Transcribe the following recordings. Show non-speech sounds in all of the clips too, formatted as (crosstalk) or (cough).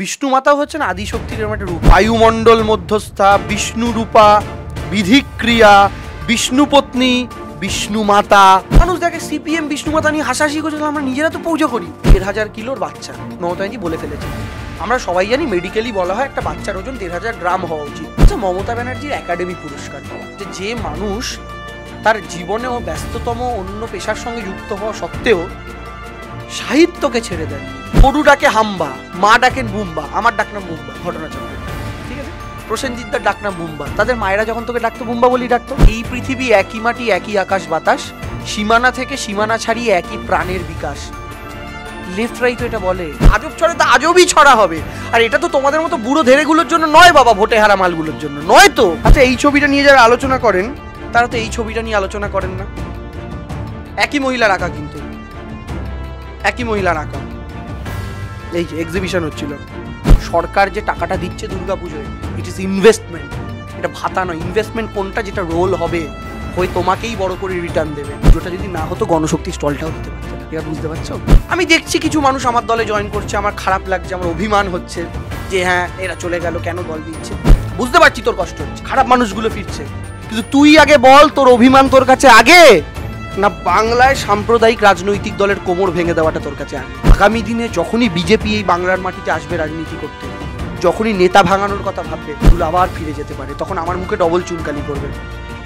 বিষ্ণু মাতাও হচ্ছেন আদিশক্তির একটা রূপ বায়ুমণ্ডল মধ্যস্থা বিষ্ণু রূপা বিধিক্রিয়া বিষ্ণুপত্নী বিষ্ণু মাতা মানুষ দেখে সিপিএম বিষ্ণু মাতা নিয়ে হাসাহাসি করছিল আমরা নিজেরা তো পুজো করি দেড় হাজার কিলোর বাচ্চা মমতাজি বলে ফেলেছে আমরা সবাই জানি মেডিকেলি বলা হয় একটা বাচ্চার ওজন দেড় হাজার গ্রাম হওয়া উচিত আচ্ছা মমতা ব্যানার্জির একাডেমি পুরস্কার যে যে মানুষ তার জীবনেও ব্যস্ততম অন্য পেশার সঙ্গে যুক্ত হওয়া সত্ত্বেও সাহিত্যকে ছেড়ে দেন ফডু ডাকে হাম্বা মা ডাকেন বুম্বা আমার ডাকনাম বুম্বা ঘটনা ঠিক আছে প্রসেনজিৎ দার ডাকনাম বুম্বা তাদের মায়েরা যখন তোকে ডাকতো বুম্বা বলি ডাকতো এই পৃথিবী একই মাটি একই আকাশ বাতাস সীমানা থেকে সীমানা ছাড়িয়ে একই প্রাণের বিকাশ লেফট রাইট এটা বলে আজব ছড়ে তো আজবই ছড়া হবে আর এটা তো তোমাদের মতো বুড়ো ধেরেগুলোর জন্য নয় বাবা ভোটে হারা মালগুলোর জন্য নয় তো আচ্ছা এই ছবিটা নিয়ে যারা আলোচনা করেন তারা তো এই ছবিটা নিয়ে আলোচনা করেন না একই মহিলার রাখা কিন্তু একই মহিলার আঁকা এই যে এক্সিবিশন হচ্ছিল সরকার যে টাকাটা দিচ্ছে দুর্গাপুজোয় ইট ইজ ইনভেস্টমেন্ট এটা ভাতা নয় ইনভেস্টমেন্ট কোনটা যেটা রোল হবে হয়ে তোমাকেই বড় করে রিটার্ন দেবে পুজোটা যদি না হতো গণশক্তি স্টলটা হতে পারত বুঝতে পারছো আমি দেখছি কিছু মানুষ আমার দলে জয়েন করছে আমার খারাপ লাগছে আমার অভিমান হচ্ছে যে হ্যাঁ এরা চলে গেল কেন দল দিচ্ছে বুঝতে পারছি তোর কষ্ট হচ্ছে খারাপ মানুষগুলো ফিরছে কিন্তু তুই আগে বল তোর অভিমান তোর কাছে আগে না বাংলায় সাম্প্রদায়িক রাজনৈতিক দলের কোমর ভেঙে দেওয়াটা তোর কাছে আগে আগামী দিনে যখনই বিজেপি এই বাংলার মাটিতে আসবে রাজনীতি করতে যখনই নেতা ভাঙানোর কথা ভাববে আবার ফিরে যেতে পারে তখন আমার মুখে ডবল চুনকালি করবে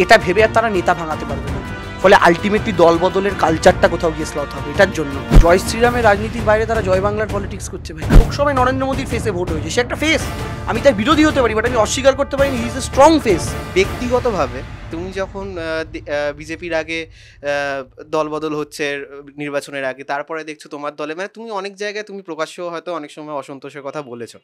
এটা ভেবে আর তারা নেতা ভাঙাতে পারবে না ফলে আলটিমেটলি দল বদলের কালচারটা কোথাও গিয়ে স্লথ হবে এটার জন্য জয় শ্রীরামের রাজনীতির বাইরে তারা জয় বাংলার পলিটিক্স করছে ভাই লোকসভায় নরেন্দ্র মোদীর ফেসে ভোট হয়েছে সে একটা ফেস আমি তার বিরোধী হতে পারি বাট আমি অস্বীকার করতে পারি ইজ এ স্ট্রং ফেস ব্যক্তিগতভাবে তুমি যখন বিজেপির আগে দলবদল হচ্ছে নির্বাচনের আগে তারপরে দেখছো তোমার দলে মানে তুমি অনেক জায়গায় তুমি প্রকাশ্য হয়তো অনেক সময় অসন্তোষের কথা বলেছো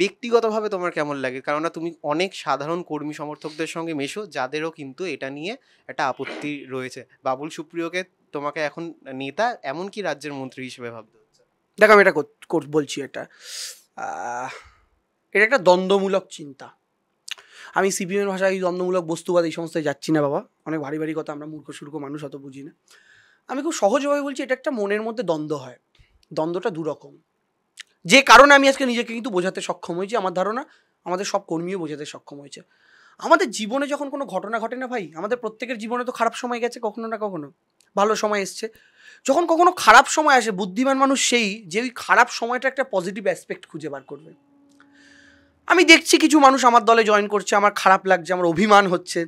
ব্যক্তিগতভাবে তোমার কেমন লাগে কেননা তুমি অনেক সাধারণ কর্মী সমর্থকদের সঙ্গে মেশো যাদেরও কিন্তু এটা নিয়ে একটা আপত্তি রয়েছে হয়েছে বাবুল সুপ্রিয়কে তোমাকে এখন নেতা এমনকি রাজ্যের মন্ত্রী হিসেবে ভাবতে হচ্ছে দেখো আমি এটা বলছি এটা এটা একটা দ্বন্দ্বমূলক চিন্তা আমি সিপিএমের ভাষায় এই দ্বন্দ্বমূলক বস্তুবাদ এই সমস্ত যাচ্ছি না বাবা অনেক ভারী ভারী কথা আমরা মূর্খ সুর্খ মানুষ অত বুঝি না আমি খুব সহজভাবে বলছি এটা একটা মনের মধ্যে দ্বন্দ্ব হয় দ্বন্দ্বটা দুরকম যে কারণে আমি আজকে নিজেকে কিন্তু বোঝাতে সক্ষম হয়েছি আমার ধারণা আমাদের সব কর্মীও বোঝাতে সক্ষম হয়েছে আমাদের জীবনে যখন কোনো ঘটনা ঘটে না ভাই আমাদের প্রত্যেকের জীবনে তো খারাপ সময় গেছে কখনো না কখনো ভালো সময় এসছে যখন কখনো খারাপ সময় আসে বুদ্ধিমান মানুষ সেই যে ওই খারাপ সময়টা একটা পজিটিভ অ্যাসপেক্ট খুঁজে বার করবে আমি দেখছি কিছু মানুষ আমার দলে জয়েন করছে আমার খারাপ লাগছে আমার অভিমান হচ্ছে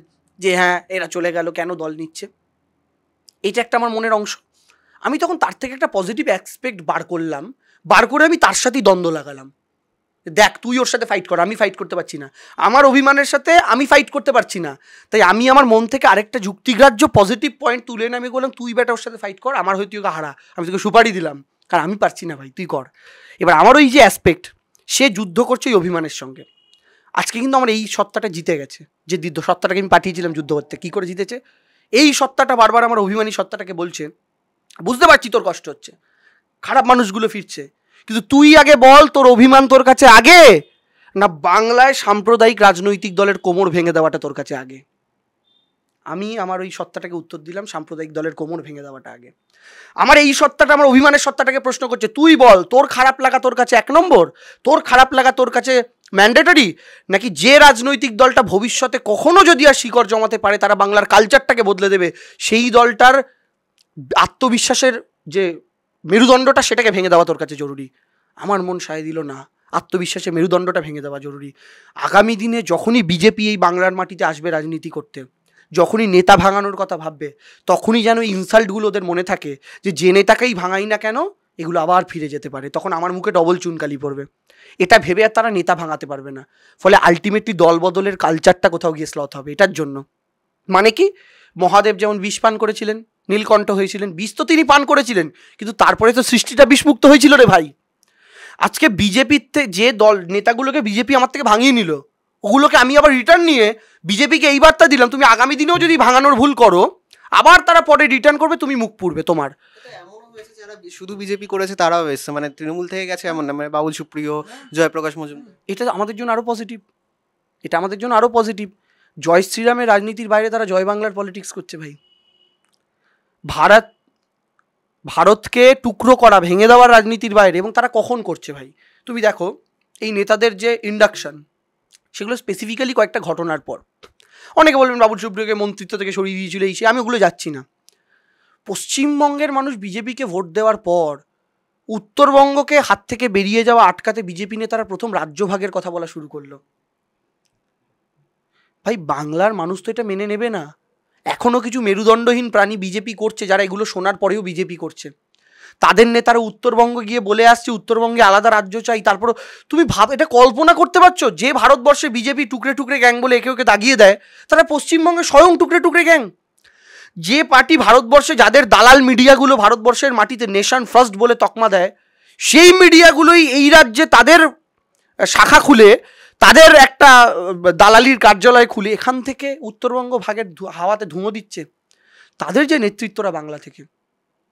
যে হ্যাঁ এরা চলে গেল কেন দল নিচ্ছে এটা একটা আমার মনের অংশ আমি তখন তার থেকে একটা পজিটিভ অ্যাসপেক্ট বার করলাম বার করে আমি তার সাথেই দ্বন্দ্ব লাগালাম দেখ তুই ওর সাথে ফাইট কর আমি ফাইট করতে পারছি না আমার অভিমানের সাথে আমি ফাইট করতে পারছি না তাই আমি আমার মন থেকে আরেকটা যুক্তিগ্রাহ্য পজিটিভ পয়েন্ট তুলে নিয়ে আমি বললাম তুই বেটা ওর সাথে ফাইট কর আমার হয়তো ওকে হারা আমি তোকে সুপারি দিলাম কারণ আমি পারছি না ভাই তুই কর এবার আমার ওই যে অ্যাসপেক্ট সে যুদ্ধ করছে ওই অভিমানের সঙ্গে আজকে কিন্তু আমার এই সত্তাটা জিতে গেছে যে দিদ্য সত্তাটাকে আমি পাঠিয়েছিলাম যুদ্ধ করতে কী করে জিতেছে এই সত্তাটা বারবার আমার অভিমানী সত্তাটাকে বলছে বুঝতে পারছি তোর কষ্ট হচ্ছে খারাপ মানুষগুলো ফিরছে কিন্তু তুই আগে বল তোর অভিমান তোর কাছে আগে না বাংলায় সাম্প্রদায়িক রাজনৈতিক দলের কোমর ভেঙে দেওয়াটা তোর কাছে আগে আমি আমার ওই সত্তাটাকে উত্তর দিলাম সাম্প্রদায়িক দলের কোমর ভেঙে দেওয়াটা আগে আমার এই সত্তাটা আমার অভিমানের সত্তাটাকে প্রশ্ন করছে তুই বল তোর খারাপ লাগা তোর কাছে এক নম্বর তোর খারাপ লাগা তোর কাছে ম্যান্ডেটরি নাকি যে রাজনৈতিক দলটা ভবিষ্যতে কখনো যদি আর শিকড় জমাতে পারে তারা বাংলার কালচারটাকে বদলে দেবে সেই দলটার আত্মবিশ্বাসের যে মেরুদণ্ডটা সেটাকে ভেঙে দেওয়া তোর কাছে জরুরি আমার মন সায় দিল না আত্মবিশ্বাসে মেরুদণ্ডটা ভেঙে দেওয়া জরুরি আগামী দিনে যখনই বিজেপি এই বাংলার মাটিতে আসবে রাজনীতি করতে যখনই নেতা ভাঙানোর কথা ভাববে তখনই যেন ইনসাল্টগুলো ওদের মনে থাকে যে যে নেতাকেই ভাঙাই না কেন এগুলো আবার ফিরে যেতে পারে তখন আমার মুখে ডবল চুনকালি পড়বে এটা ভেবে আর তারা নেতা ভাঙাতে পারবে না ফলে আলটিমেটলি দল বদলের কালচারটা কোথাও গিয়ে স্লথ হবে এটার জন্য মানে কি মহাদেব যেমন বিষ পান করেছিলেন নীলকণ্ঠ হয়েছিলেন বিষ তো তিনি পান করেছিলেন কিন্তু তারপরে তো সৃষ্টিটা বিষমুক্ত হয়েছিল রে ভাই আজকে বিজেপির যে দল নেতাগুলোকে বিজেপি আমার থেকে ভাঙিয়ে নিল ওগুলোকে আমি আবার রিটার্ন নিয়ে বিজেপিকে এই বার্তা দিলাম তুমি আগামী দিনেও যদি ভাঙানোর ভুল করো আবার তারা পরে রিটার্ন করবে তুমি মুখ পুড়বে তোমার যারা শুধু বিজেপি করেছে তারাও এসছে মানে তৃণমূল থেকে গেছে এমন না মানে বাবুল সুপ্রিয় জয়প্রকাশ মজুমদার এটা আমাদের জন্য আরও পজিটিভ এটা আমাদের জন্য আরও পজিটিভ জয় শ্রীরামের রাজনীতির বাইরে তারা জয় বাংলার পলিটিক্স করছে ভাই ভারত ভারতকে টুকরো করা ভেঙে দেওয়ার রাজনীতির বাইরে এবং তারা কখন করছে ভাই তুমি দেখো এই নেতাদের যে ইন্ডাকশন সেগুলো স্পেসিফিক্যালি কয়েকটা ঘটনার পর অনেকে বলবেন বাবুল সুপ্রিয়কে মন্ত্রিত্ব থেকে সরিয়ে দিয়েছিল এই সে আমি ওগুলো যাচ্ছি না পশ্চিমবঙ্গের মানুষ বিজেপিকে ভোট দেওয়ার পর উত্তরবঙ্গকে হাত থেকে বেরিয়ে যাওয়া আটকাতে বিজেপি নেতারা প্রথম রাজ্যভাগের কথা বলা শুরু করলো ভাই বাংলার মানুষ তো এটা মেনে নেবে না এখনও কিছু মেরুদণ্ডহীন প্রাণী বিজেপি করছে যারা এগুলো শোনার পরেও বিজেপি করছে তাদের নেতারা উত্তরবঙ্গ গিয়ে বলে আসছে উত্তরবঙ্গে আলাদা রাজ্য চাই তারপর তুমি ভাব এটা কল্পনা করতে পারছো যে ভারতবর্ষে বিজেপি টুকরে টুকরে গ্যাং বলে একে ওকে দাগিয়ে দেয় তারা পশ্চিমবঙ্গে স্বয়ং টুকরে টুকরে গ্যাং যে পার্টি ভারতবর্ষে যাদের দালাল মিডিয়াগুলো ভারতবর্ষের মাটিতে নেশন ফার্স্ট বলে তকমা দেয় সেই মিডিয়াগুলোই এই রাজ্যে তাদের শাখা খুলে তাদের একটা দালালির কার্যালয় খুলে এখান থেকে উত্তরবঙ্গ ভাগের হাওয়াতে ধুঁয়ো দিচ্ছে তাদের যে নেতৃত্বরা বাংলা থেকে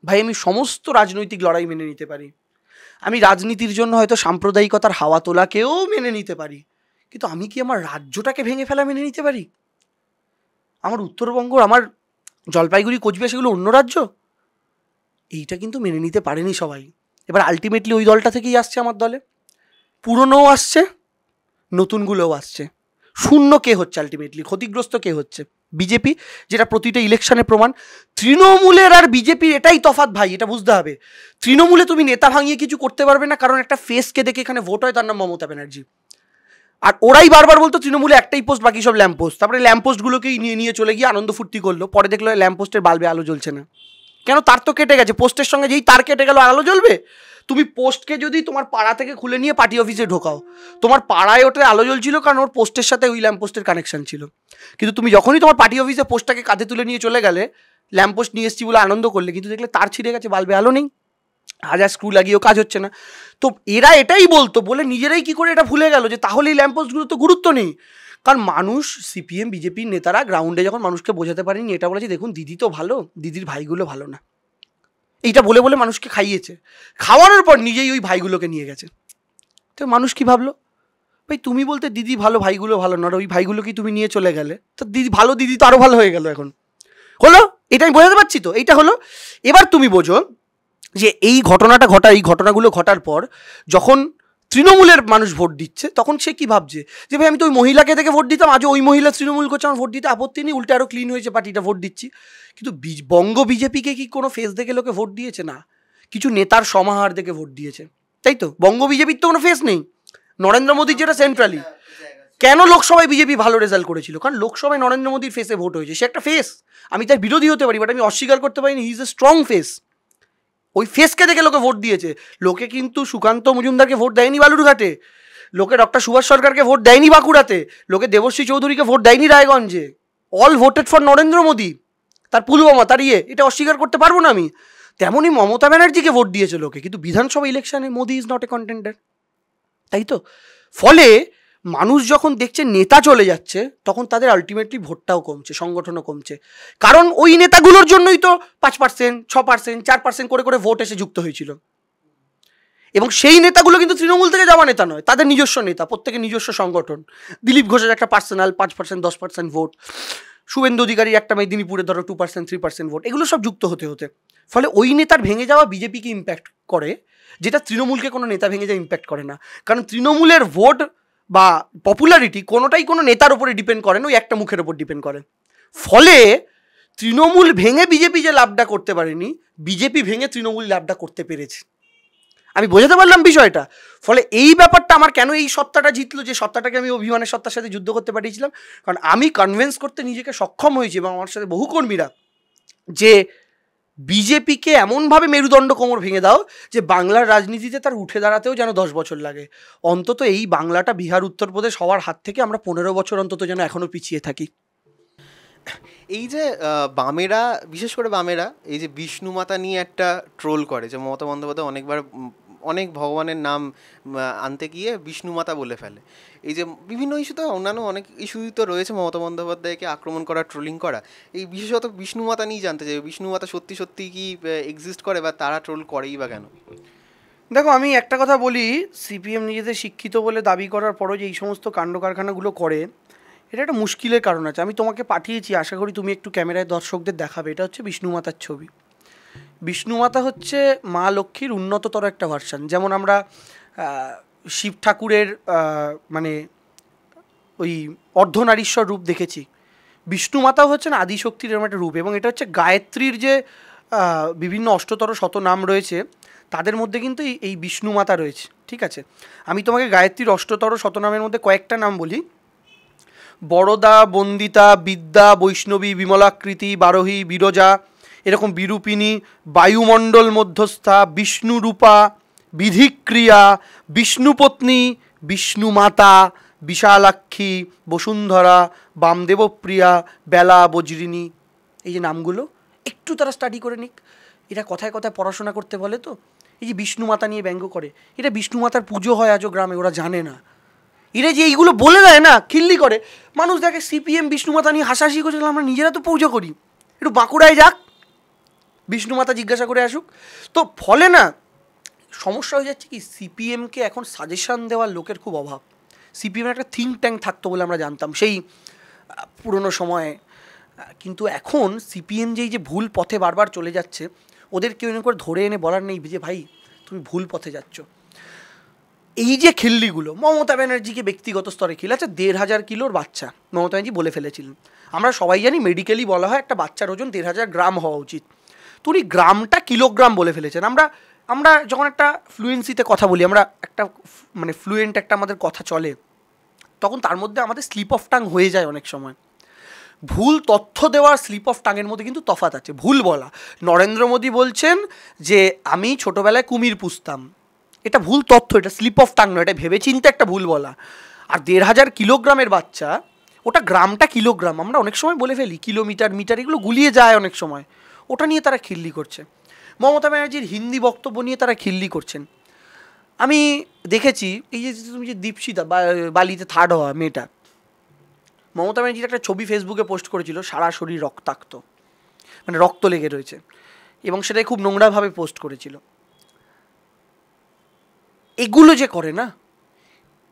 ভাই আমি সমস্ত রাজনৈতিক লড়াই মেনে নিতে পারি আমি রাজনীতির জন্য হয়তো সাম্প্রদায়িকতার হাওয়া তোলাকেও মেনে নিতে পারি কিন্তু আমি কি আমার রাজ্যটাকে ভেঙে ফেলা মেনে নিতে পারি আমার উত্তরবঙ্গ আমার জলপাইগুড়ি কোচবিহার সেগুলো অন্য রাজ্য এইটা কিন্তু মেনে নিতে পারেনি সবাই এবার আলটিমেটলি ওই দলটা থেকেই আসছে আমার দলে পুরনোও আসছে নতুনগুলোও আসছে শূন্য কে হচ্ছে আলটিমেটলি ক্ষতিগ্রস্ত কে হচ্ছে বিজেপি যেটা প্রতিটা ইলেকশনে প্রমাণ তৃণমূলের আর বিজেপির এটাই তফাত ভাই এটা বুঝতে হবে তৃণমূলে তুমি নেতা ভাঙিয়ে কিছু করতে পারবে না কারণ একটা ফেসকে দেখে এখানে ভোট হয় তার নাম মমতা ব্যানার্জি আর ওরাই বারবার বলতো তৃণমূলে একটাই পোস্ট বাকি সব ল্যাম্পোস্ট তারপরে ল্যাম্পপোস্টগুলোকেই নিয়ে নিয়ে চলে গিয়ে আনন্দ ফুর্তি করলো পরে দেখলো পোস্টের বাল্বে আলো জ্বলছে না কেন তার তো কেটে গেছে পোস্টের সঙ্গে যেই তার কেটে গেল আলো জ্বলবে তুমি পোস্টকে যদি তোমার পাড়া থেকে খুলে নিয়ে পার্টি অফিসে ঢোকাও তোমার পাড়ায় ওটা আলো জ্বলছিল কারণ ওর পোস্টের সাথে ওই পোস্টের কানেকশন ছিল কিন্তু তুমি যখনই তোমার পার্টি অফিসে পোস্টটাকে কাঁধে তুলে নিয়ে চলে গেলে পোস্ট নিয়ে এসেছি বলে আনন্দ করলে কিন্তু দেখলে তার ছিঁড়ে গেছে বাল্বে আলো নেই হাজার স্ক্রু লাগিয়েও কাজ হচ্ছে না তো এরা এটাই বলতো বলে নিজেরাই কি করে এটা ভুলে গেল যে তাহলে এই ল্যাম্পপোস্টগুলো তো গুরুত্ব নেই কারণ মানুষ সিপিএম বিজেপির নেতারা গ্রাউন্ডে যখন মানুষকে বোঝাতে পারেনি এটা বলেছে দেখুন দিদি তো ভালো দিদির ভাইগুলো ভালো না এইটা বলে বলে মানুষকে খাইয়েছে খাওয়ানোর পর নিজেই ওই ভাইগুলোকে নিয়ে গেছে তো মানুষ কি ভাবলো ভাই তুমি বলতে দিদি ভালো ভাইগুলো ভালো না ওই ভাইগুলো কি তুমি নিয়ে চলে গেলে তো দিদি ভালো দিদি তো আরও ভালো হয়ে গেল এখন হলো এটা আমি বোঝাতে পারছি তো এইটা হলো এবার তুমি বোঝো যে এই ঘটনাটা ঘটা এই ঘটনাগুলো ঘটার পর যখন তৃণমূলের মানুষ ভোট দিচ্ছে তখন সে কি ভাবছে যে ভাই আমি তো ওই মহিলাকে থেকে ভোট দিতাম আজ ওই মহিলা তৃণমূল করছে আমার ভোট দিতে আপত্তি নেই উল্টে আরও ক্লিন হয়েছে পার্টিটা ভোট দিচ্ছি কিন্তু বঙ্গ বিজেপিকে কি কোনো ফেস দেখে লোকে ভোট দিয়েছে না কিছু নেতার সমাহার দেখে ভোট দিয়েছে তাই তো বঙ্গ বিজেপির তো কোনো ফেস নেই নরেন্দ্র মোদীর যেটা সেন্ট্রালি কেন লোকসভায় বিজেপি ভালো রেজাল্ট করেছিল কারণ লোকসভায় নরেন্দ্র মোদীর ফেসে ভোট হয়েছে সে একটা ফেস আমি তার বিরোধী হতে পারি বাট আমি অস্বীকার করতে পারি he is a strong face ওই ফেসকে দেখে লোকে ভোট দিয়েছে লোকে কিন্তু সুকান্ত মজুমদারকে ভোট দেয়নি বালুরঘাটে লোকে ডক্টর সুভাষ সরকারকে ভোট দেয়নি বাঁকুড়াতে লোকে দেবশ্রী চৌধুরীকে ভোট দেয়নি রায়গঞ্জে all voted for Narendra Modi তার পুলওয়ামা তার ইয়ে এটা অস্বীকার করতে পারবো না আমি তেমনই মমতা ব্যানার্জিকে ভোট দিয়েছে লোকে কিন্তু বিধানসভা ইলেকশনে Modi is not a contender তাই তো ফলে মানুষ যখন দেখছে নেতা চলে যাচ্ছে তখন তাদের আলটিমেটলি ভোটটাও কমছে সংগঠনও কমছে কারণ ওই নেতাগুলোর জন্যই তো পাঁচ পার্সেন্ট ছ পার্সেন্ট চার পার্সেন্ট করে করে ভোট এসে যুক্ত হয়েছিল এবং সেই নেতাগুলো কিন্তু তৃণমূল থেকে যাওয়া নেতা নয় তাদের নিজস্ব নেতা প্রত্যেকের নিজস্ব সংগঠন দিলীপ ঘোষের একটা পার্সোনাল পাঁচ পার্সেন্ট দশ পার্সেন্ট ভোট শুভেন্দু অধিকারী একটা মেদিনীপুরে ধরো two percent three percent vote এগুলো সব যুক্ত হতে হতে ফলে ওই নেতার ভেঙে যাওয়া বিজেপিকে ইম্প্যাক্ট করে যেটা তৃণমূলকে কোনো নেতা ভেঙে যাওয়া ইম্প্যাক্ট করে না কারণ তৃণমূলের ভোট বা পপুলারিটি কোনোটাই কোনো নেতার উপরে ডিপেন্ড করেন ওই একটা মুখের ওপর ডিপেন্ড করেন ফলে তৃণমূল ভেঙে বিজেপি যে লাভটা করতে পারেনি বিজেপি ভেঙে তৃণমূল লাভটা করতে পেরেছে আমি বোঝাতে পারলাম বিষয়টা ফলে এই ব্যাপারটা আমার কেন এই সত্তাটা জিতলো যে সত্তাটাকে আমি অভিমানের সত্তার সাথে যুদ্ধ করতে পাঠিয়েছিলাম কারণ আমি কনভিন্স করতে নিজেকে সক্ষম হয়েছি এবং আমার সাথে বহু কর্মীরা যে বিজেপিকে এমনভাবে মেরুদণ্ড কোমর ভেঙে দাও যে বাংলার রাজনীতিতে তার উঠে দাঁড়াতেও যেন দশ বছর লাগে অন্তত এই বাংলাটা বিহার উত্তরপ্রদেশ হওয়ার হাত থেকে আমরা পনেরো বছর অন্তত যেন এখনও পিছিয়ে থাকি এই যে বামেরা বিশেষ করে বামেরা এই যে বিষ্ণু মাতা নিয়ে একটা ট্রোল করে যে মমতা বন্দ্যোপাধ্যায় অনেকবার অনেক ভগবানের নাম আনতে গিয়ে বিষ্ণুমাতা বলে ফেলে এই যে বিভিন্ন ইস্যুতে অন্যান্য অনেক ইস্যুই তো রয়েছে মমতা বন্দ্যোপাধ্যায়কে আক্রমণ করা ট্রোলিং করা এই বিশেষত বিষ্ণুমাতা নিয়ে জানতে চাই বিষ্ণুমাতা সত্যি সত্যি কি এক্সিস্ট করে বা তারা ট্রোল করেই বা কেন দেখো আমি একটা কথা বলি সিপিএম নিজেদের শিক্ষিত বলে দাবি করার পরও যে এই সমস্ত কাণ্ড কারখানাগুলো করে এটা একটা মুশকিলের কারণ আছে আমি তোমাকে পাঠিয়েছি আশা করি তুমি একটু ক্যামেরায় দর্শকদের দেখাবে এটা হচ্ছে বিষ্ণুমাতার ছবি বিষ্ণুমাতা হচ্ছে মা লক্ষ্মীর উন্নততর একটা ভার্সান যেমন আমরা শিব ঠাকুরের মানে ওই অর্ধনারীশ্বর রূপ দেখেছি বিষ্ণুমাতা হচ্ছেন আদিশক্তির এরকম একটা রূপ এবং এটা হচ্ছে গায়ত্রীর যে বিভিন্ন অষ্টতর শত নাম রয়েছে তাদের মধ্যে কিন্তু এই বিষ্ণুমাতা রয়েছে ঠিক আছে আমি তোমাকে গায়ত্রীর অষ্টতর শতনামের মধ্যে কয়েকটা নাম বলি বড়দা বন্দিতা বিদ্যা বৈষ্ণবী বিমলাকৃতি বারোহী বিরজা এরকম বিরূপিনী বায়ুমণ্ডল মধ্যস্থা বিষ্ণুরূপা বিধিক্রিয়া বিষ্ণুপত্নী বিষ্ণুমাতা বিশালাক্ষী বসুন্ধরা বামদেবপ্রিয়া বেলা বজ্রিনী এই যে নামগুলো একটু তারা স্টাডি করে নিক এটা কথায় কথায় পড়াশোনা করতে বলে তো এই যে বিষ্ণুমাতা নিয়ে ব্যঙ্গ করে এটা বিষ্ণুমাতার পুজো হয় আজও গ্রামে ওরা জানে না এরা যে এইগুলো বলে দেয় না খিল্লি করে মানুষ দেখে সিপিএম বিষ্ণুমাতা নিয়ে হাসাহাসি করছিল আমরা নিজেরা তো পুজো করি একটু বাঁকুড়ায় যাক বিষ্ণু মাতা জিজ্ঞাসা করে আসুক তো ফলে না সমস্যা হয়ে যাচ্ছে কি সিপিএমকে এখন সাজেশান দেওয়ার লোকের খুব অভাব সিপিএমের একটা থিঙ্ক ট্যাঙ্ক থাকতো বলে আমরা জানতাম সেই পুরনো সময়ে কিন্তু এখন সিপিএম যেই যে ভুল পথে বারবার চলে যাচ্ছে ওদের কেউ এনে করে ধরে এনে বলার নেই যে ভাই তুমি ভুল পথে যাচ্ছ এই যে খেললিগুলো মমতা ব্যানার্জিকে ব্যক্তিগত স্তরে খেলে আচ্ছা দেড় হাজার কিলোর বাচ্চা মমতা ব্যানার্জি বলে ফেলেছিলেন আমরা সবাই জানি মেডিকেলি বলা হয় একটা বাচ্চার ওজন দেড় হাজার গ্রাম হওয়া উচিত উনি গ্রামটা কিলোগ্রাম বলে ফেলেছেন আমরা আমরা যখন একটা ফ্লুয়েন্সিতে কথা বলি আমরা একটা মানে ফ্লুয়েন্ট একটা আমাদের কথা চলে তখন তার মধ্যে আমাদের স্লিপ অফ টাং হয়ে যায় অনেক সময় ভুল তথ্য দেওয়ার স্লিপ অফ টাঙের মধ্যে কিন্তু তফাত আছে ভুল বলা নরেন্দ্র মোদী বলছেন যে আমি ছোটোবেলায় কুমির পুষতাম এটা ভুল তথ্য এটা স্লিপ অফ টাং নয় এটা ভেবে চিন্তে একটা ভুল বলা আর দেড় হাজার কিলোগ্রামের বাচ্চা ওটা গ্রামটা কিলোগ্রাম আমরা অনেক সময় বলে ফেলি কিলোমিটার মিটার এগুলো গুলিয়ে যায় অনেক সময় ওটা নিয়ে তারা খিল্লি করছে মমতা ব্যানার্জির হিন্দি বক্তব্য নিয়ে তারা খিল্লি করছেন আমি দেখেছি এই যে তুমি যে দীপশিতা বালিতে থার্ড হওয়া মেয়েটা মমতা ব্যানার্জির একটা ছবি ফেসবুকে পোস্ট করেছিল সারা শরীর রক্তাক্ত মানে রক্ত লেগে রয়েছে এবং সেটাই খুব নোংরাভাবে পোস্ট করেছিল এগুলো যে করে না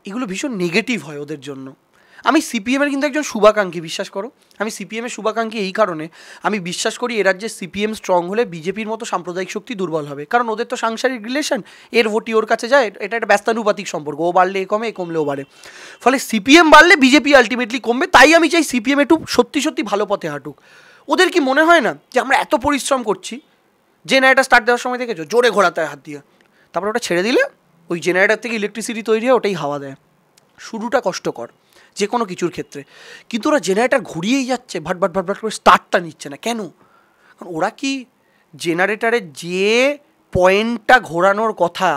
এগুলো ভীষণ নেগেটিভ হয় ওদের জন্য আমি সিপিএমের কিন্তু একজন শুভাকাঙ্ক্ষী বিশ্বাস করো আমি সিপিএমের শুভাকাঙ্ক্ষী এই কারণে আমি বিশ্বাস করি এ রাজ্যে সিপিএম স্ট্রং হলে বিজেপির মতো সাম্প্রদায়িক শক্তি দুর্বল হবে কারণ ওদের তো সাংসারিক রিলেশন এর ভোটই ওর কাছে যায় এটা একটা ব্যস্তানুপাতিক সম্পর্ক ও বাড়লে এ কমে এ কমলে ও বাড়ে ফলে সিপিএম বাড়লে বিজেপি আলটিমেটলি কমবে তাই আমি চাই সিপিএম একটু সত্যি সত্যি ভালো পথে হাঁটুক ওদের কি মনে হয় না যে আমরা এত পরিশ্রম করছি জেনারেটার স্টার্ট দেওয়ার সময় দেখেছো জোরে ঘোরাতে হাত দিয়ে তারপরে ওটা ছেড়ে দিলে ওই জেনারেটার থেকে ইলেকট্রিসিটি তৈরি হয় ওটাই হাওয়া দেয় শুরুটা কষ্টকর যে কোনো কিছুর ক্ষেত্রে কিন্তু ওরা জেনারেটার ঘুরিয়েই যাচ্ছে ভাট ভাট ভাট ভাট করে স্টার্টটা নিচ্ছে না কেন কারণ ওরা কি জেনারেটারের যে পয়েন্টটা ঘোরানোর কথা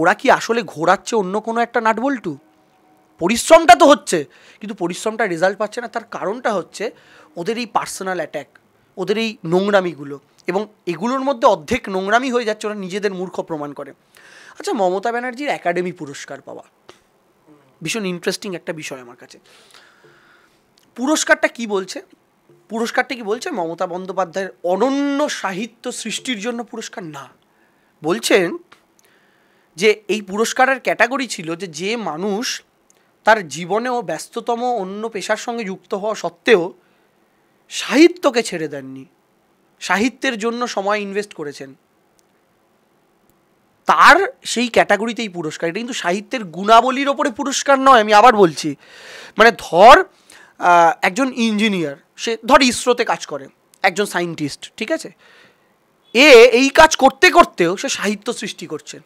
ওরা কি আসলে ঘোরাচ্ছে অন্য কোনো একটা নাটবল্টু পরিশ্রমটা তো হচ্ছে কিন্তু পরিশ্রমটা রেজাল্ট পাচ্ছে না তার কারণটা হচ্ছে ওদের এই পার্সোনাল অ্যাট্যাক ওদের এই নোংরামিগুলো এবং এগুলোর মধ্যে অর্ধেক নোংরামি হয়ে যাচ্ছে ওরা নিজেদের মূর্খ প্রমাণ করে আচ্ছা মমতা ব্যানার্জির একাডেমি পুরস্কার পাওয়া ভীষণ ইন্টারেস্টিং একটা বিষয় আমার কাছে পুরস্কারটা কি বলছে পুরস্কারটা কি বলছে মমতা বন্দ্যোপাধ্যায়ের অনন্য সাহিত্য সৃষ্টির জন্য পুরস্কার না বলছেন যে এই পুরস্কারের ক্যাটাগরি ছিল যে যে মানুষ তার জীবনেও ব্যস্ততম অন্য পেশার সঙ্গে যুক্ত হওয়া সত্ত্বেও সাহিত্যকে ছেড়ে দেননি সাহিত্যের জন্য সময় ইনভেস্ট করেছেন তার সেই ক্যাটাগরিতেই পুরস্কার এটা কিন্তু সাহিত্যের গুণাবলীর ওপরে পুরস্কার নয় আমি আবার বলছি মানে ধর একজন ইঞ্জিনিয়ার সে ধর ইসরোতে কাজ করে একজন সায়েন্টিস্ট ঠিক আছে এ এই কাজ করতে করতেও সে সাহিত্য সৃষ্টি করছে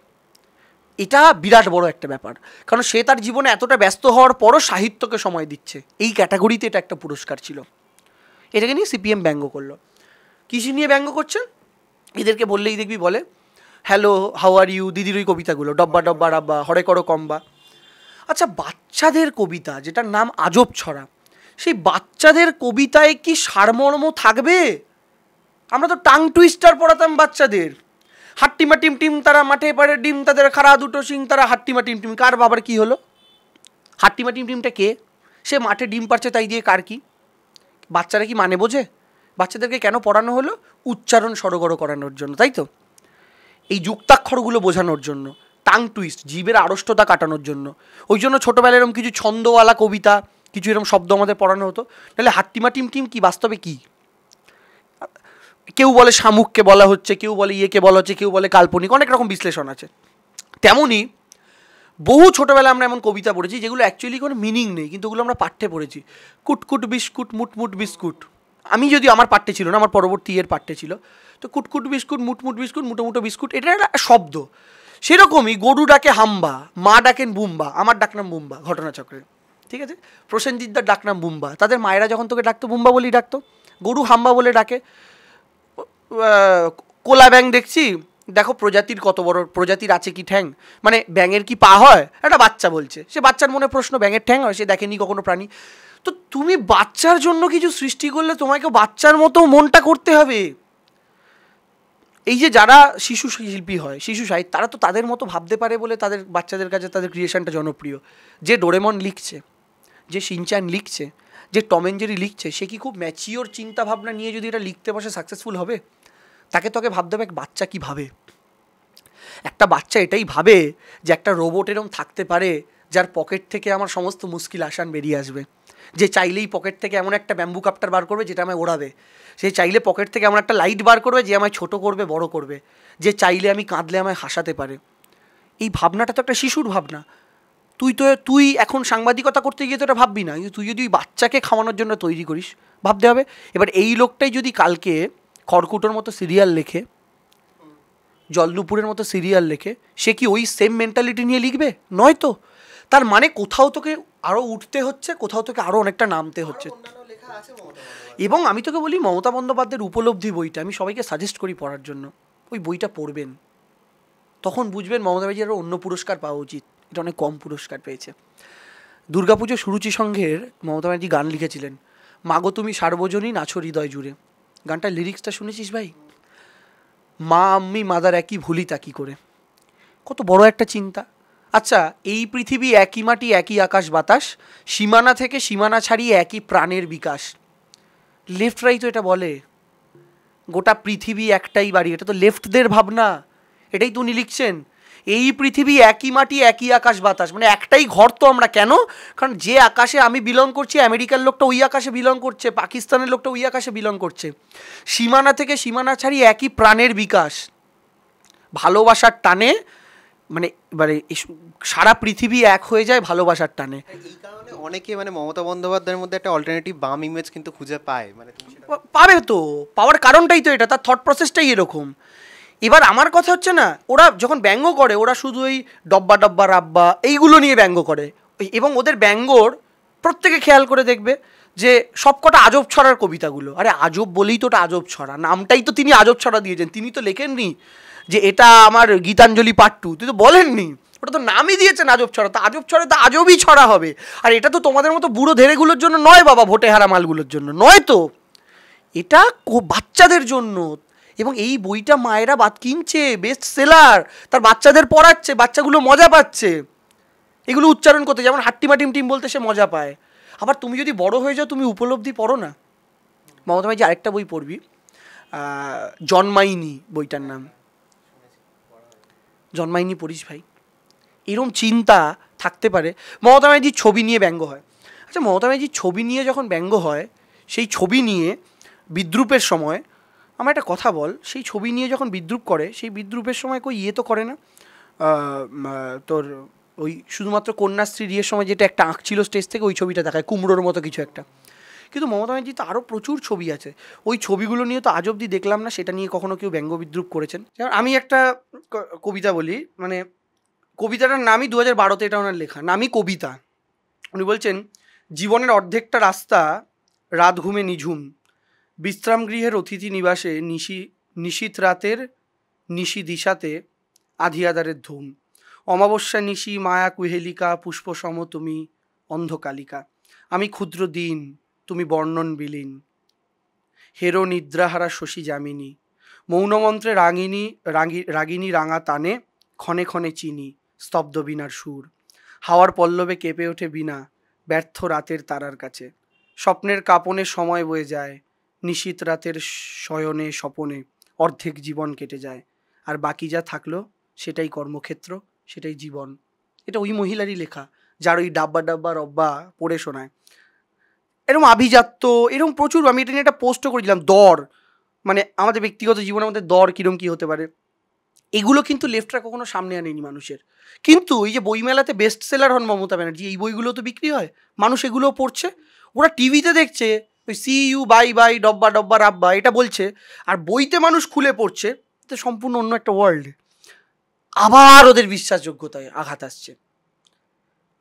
এটা বিরাট বড় একটা ব্যাপার কারণ সে তার জীবনে এতটা ব্যস্ত হওয়ার পরও সাহিত্যকে সময় দিচ্ছে এই ক্যাটাগরিতে এটা একটা পুরস্কার ছিল এটাকে নিয়ে সিপিএম ব্যঙ্গ করলো কিসে নিয়ে ব্যঙ্গ করছে এদেরকে বললেই দেখবি বলে হ্যালো হাউ আর ইউ দিদির ওই কবিতাগুলো ডব্বা ডব্বা ডাব্বা হরে করো কম্বা আচ্ছা বাচ্চাদের কবিতা যেটার নাম আজব ছড়া সেই বাচ্চাদের কবিতায় কি সারমর্ম থাকবে আমরা তো টাং টুইস্টার পড়াতাম বাচ্চাদের হাট্টিমা টিম টিম তারা মাঠে পারে ডিম তাদের খারা দুটো সিং তারা হাট্টিমা টিম টিম কার বাবার কি হলো হাট্টিমা টিম টিমটা কে সে মাঠে ডিম পারছে তাই দিয়ে কার কি বাচ্চারা কি মানে বোঝে বাচ্চাদেরকে কেন পড়ানো হলো উচ্চারণ সরগর করানোর জন্য তাই তো এই যুক্তাক্ষরগুলো বোঝানোর জন্য টাং টুইস্ট জীবের আড়ষ্টতা কাটানোর জন্য ওই জন্য ছোটোবেলায় এরকম কিছু ছন্দওয়ালা কবিতা কিছু এরকম শব্দ আমাদের পড়ানো হতো নাহলে হাট্টিমা টিম টিম কী বাস্তবে কী কেউ বলে শামুককে বলা হচ্ছে কেউ বলে ইয়েকে বলা হচ্ছে কেউ বলে কাল্পনিক অনেক রকম বিশ্লেষণ আছে তেমনই বহু ছোটোবেলা আমরা এমন কবিতা পড়েছি যেগুলো অ্যাকচুয়ালি কোনো মিনিং নেই কিন্তু ওগুলো আমরা পাঠ্যে পড়েছি কুটকুট বিস্কুট মুটমুট বিস্কুট আমি যদি আমার পাঠ্যে ছিল না আমার পরবর্তী ইয়ের পাঠ্যে ছিল তো কুটকুট বিস্কুট মুটমুট বিস্কুট মুটোমুটো বিস্কুট এটা একটা শব্দ সেরকমই গরু ডাকে হাম্বা মা ডাকেন বুম্বা আমার ডাকনাম বুম্বা ঘটনাচক্রে ঠিক আছে প্রসেনজিৎদার ডাকনাম বুম্বা তাদের মায়েরা যখন তোকে ডাকতো বুম্বা বলেই ডাকতো গরু হাম্বা বলে ডাকে কোলা ব্যাং দেখছি দেখো প্রজাতির কত বড় প্রজাতির আছে কি ঠ্যাং মানে ব্যাঙের কি পা হয় একটা বাচ্চা বলছে সে বাচ্চার মনে প্রশ্ন ব্যাঙের ঠ্যাং হয় সে দেখেনি কখনো প্রাণী তো তুমি বাচ্চার জন্য কিছু সৃষ্টি করলে তোমাকে বাচ্চার মতো মনটা করতে হবে এই যে যারা শিশু শিল্পী হয় শিশু সাহিত্য তারা তো তাদের মতো ভাবতে পারে বলে তাদের বাচ্চাদের কাছে তাদের ক্রিয়েশনটা জনপ্রিয় যে ডোরেমন লিখছে যে সিনচ্যান লিখছে যে টম জেরি লিখছে সে কি খুব ম্যাচিওর চিন্তাভাবনা নিয়ে যদি এটা লিখতে বসে সাকসেসফুল হবে তাকে তোকে ভাবতে হবে এক বাচ্চা কী ভাবে একটা বাচ্চা এটাই ভাবে যে একটা রোবট এরম থাকতে পারে যার পকেট থেকে আমার সমস্ত মুশকিল আসান বেরিয়ে আসবে যে চাইলেই পকেট থেকে এমন একটা ব্যাম্বু কাপটার বার করবে যেটা আমায় ওড়াবে সে চাইলে পকেট থেকে আমার একটা লাইট বার করবে যে আমায় ছোট করবে বড় করবে যে চাইলে আমি কাঁদলে আমায় হাসাতে পারে এই ভাবনাটা তো একটা শিশুর ভাবনা তুই তো তুই এখন সাংবাদিকতা করতে গিয়ে তো এটা ভাববি না তুই যদি ওই বাচ্চাকে খাওয়ানোর জন্য তৈরি করিস ভাবতে হবে এবার এই লোকটাই যদি কালকে খড়কুটোর মতো সিরিয়াল লেখে জলদুপুরের মতো সিরিয়াল লেখে সে কি ওই সেম মেন্টালিটি নিয়ে লিখবে নয় তো তার মানে কোথাও তোকে আরও উঠতে হচ্ছে কোথাও তোকে আরও অনেকটা নামতে হচ্ছে এবং আমি তোকে বলি মমতা বন্দ্যোপাধ্যায়ের উপলব্ধি বইটা আমি সবাইকে সাজেস্ট করি পড়ার জন্য ওই বইটা পড়বেন তখন বুঝবেন মমতা ব্যানার্জি অন্য পুরস্কার পাওয়া উচিত এটা অনেক কম পুরস্কার পেয়েছে দুর্গাপুজো সুরুচি সংঘের মমতা ব্যানার্জি গান লিখেছিলেন মাগো তুমি সার্বজনীন আছো হৃদয় জুড়ে গানটার লিরিক্সটা শুনেছিস ভাই মা আম্মি মাদার একই ভুলি তা কী করে কত বড় একটা চিন্তা আচ্ছা এই পৃথিবী একই মাটি একই আকাশ বাতাস সীমানা থেকে সীমানা ছাড়িয়ে একই প্রাণের বিকাশ লেফটরাই তো এটা বলে গোটা পৃথিবী একটাই বাড়ি এটা তো লেফটদের ভাবনা এটাই তো উনি লিখছেন এই পৃথিবী একই মাটি একই আকাশ বাতাস মানে একটাই ঘর তো আমরা কেন কারণ যে আকাশে আমি বিলং করছি আমেরিকার লোকটা ওই আকাশে বিলং করছে পাকিস্তানের লোকটা ওই আকাশে বিলং করছে সীমানা থেকে সীমানা ছাড়িয়ে একই প্রাণের বিকাশ ভালোবাসার টানে মানে মানে সারা পৃথিবী এক হয়ে যায় ভালোবাসার টানে অনেকে মানে মমতা বন্দ্যোপাধ্যায়ের মধ্যে একটা অল্টারনেটিভ বাম ইমেজ কিন্তু খুঁজে পায় মানে পাবে তো পাওয়ার কারণটাই তো এটা তার থট প্রসেসটাই এরকম এবার আমার কথা হচ্ছে না ওরা যখন ব্যঙ্গ করে ওরা শুধু ওই ডব্বা ডব্বা রাব্বা এইগুলো নিয়ে ব্যঙ্গ করে এবং ওদের ব্যঙ্গর প্রত্যেকে খেয়াল করে দেখবে যে সবকটা আজব ছড়ার কবিতাগুলো আরে আজব বলেই তো ওটা আজব ছড়া নামটাই তো তিনি আজব ছড়া দিয়েছেন তিনি তো লেখেননি যে এটা আমার গীতাঞ্জলি পাট্টু তুই তো বলেননি ওটা তো নামই দিয়েছেন আজব ছড়া তা আজব ছড়া তা আজবই ছড়া হবে আর এটা তো তোমাদের মতো বুড়ো ধেরেগুলোর জন্য নয় বাবা ভোটে হারা মালগুলোর জন্য নয় তো এটা বাচ্চাদের জন্য এবং এই বইটা মায়েরা বাদ কিনছে বেস্ট সেলার তার বাচ্চাদের পড়াচ্ছে বাচ্চাগুলো মজা পাচ্ছে এগুলো উচ্চারণ করতে যেমন হাট্টিমাটিম টিম বলতে সে মজা পায় আবার তুমি যদি বড় হয়ে যাও তুমি উপলব্ধি পড়ো না মমতা ভাই যে আরেকটা বই পড়বি জন্মাইনি বইটার নাম জন্মাইনি পড়িস ভাই এরম চিন্তা থাকতে পারে মমতা ব্যানার্জির ছবি নিয়ে ব্যঙ্গ হয় আচ্ছা মমতা ব্যানার্জির ছবি নিয়ে যখন ব্যঙ্গ হয় সেই ছবি নিয়ে বিদ্রুপের সময় আমার একটা কথা বল সেই ছবি নিয়ে যখন বিদ্রুপ করে সেই বিদ্রুপের সময় কই ইয়ে তো করে না তোর ওই শুধুমাত্র কন্যাশ্রী ইয়ের সময় যেটা একটা আঁক ছিল স্টেজ থেকে ওই ছবিটা দেখায় কুমড়োর মতো কিছু একটা কিন্তু মমতা ব্যানার্জি তো আরও প্রচুর ছবি আছে ওই ছবিগুলো নিয়ে তো আজ অবধি দেখলাম না সেটা নিয়ে কখনো কেউ ব্যঙ্গ বিদ্রুপ করেছেন আমি একটা কবিতা বলি মানে কবিতাটার নামই দু হাজার বারোতে এটা ওনার লেখা নামই কবিতা উনি বলছেন জীবনের অর্ধেকটা রাস্তা রাত ঘুমে নিঝুম বিশ্রাম গৃহের অতিথি নিবাসে নিশি নিশীত রাতের নিশি দিশাতে আধিয়াদারের ধুম অমাবস্যা নিশি মায়া কুহেলিকা পুষ্পসম তুমি অন্ধকালিকা আমি ক্ষুদ্র দিন তুমি বর্ণন বিলীন হেরো নিদ্রাহারা শশী যামিনী মৌনমন্ত্রে রাঙিনী রাঙি রাগিনী রাঙা তানে ক্ষণে ক্ষণে চিনি স্তব্ধ বীণার সুর হাওয়ার পল্লবে কেঁপে ওঠে বীণা ব্যর্থ রাতের তারার কাছে স্বপ্নের কাপনে সময় বয়ে যায় নিশীত রাতের শয়নে স্বপনে অর্ধেক জীবন কেটে যায় আর বাকি যা থাকলো সেটাই কর্মক্ষেত্র সেটাই জীবন এটা ওই মহিলারই লেখা যার ওই ডাব্বা ডাব্বা রব্বা পড়ে শোনায় এরকম আভিজাত্য এরকম প্রচুর আমি এটা নিয়ে একটা পোস্টও করেছিলাম দর মানে আমাদের ব্যক্তিগত জীবনে আমাদের দর কীরম কী হতে পারে এগুলো কিন্তু লেফটরা কখনো সামনে আনেনি মানুষের কিন্তু এই যে বইমেলাতে বেস্ট সেলার হন মমতা ব্যানার্জি এই বইগুলো তো বিক্রি হয় মানুষ এগুলো পড়ছে ওরা টিভিতে দেখছে ওই সি ইউ বাই বাই ডব্বা ডব্বা রাব্বা এটা বলছে আর বইতে মানুষ খুলে পড়ছে তো সম্পূর্ণ অন্য একটা ওয়ার্ল্ড আবার ওদের বিশ্বাসযোগ্যতায় আঘাত আসছে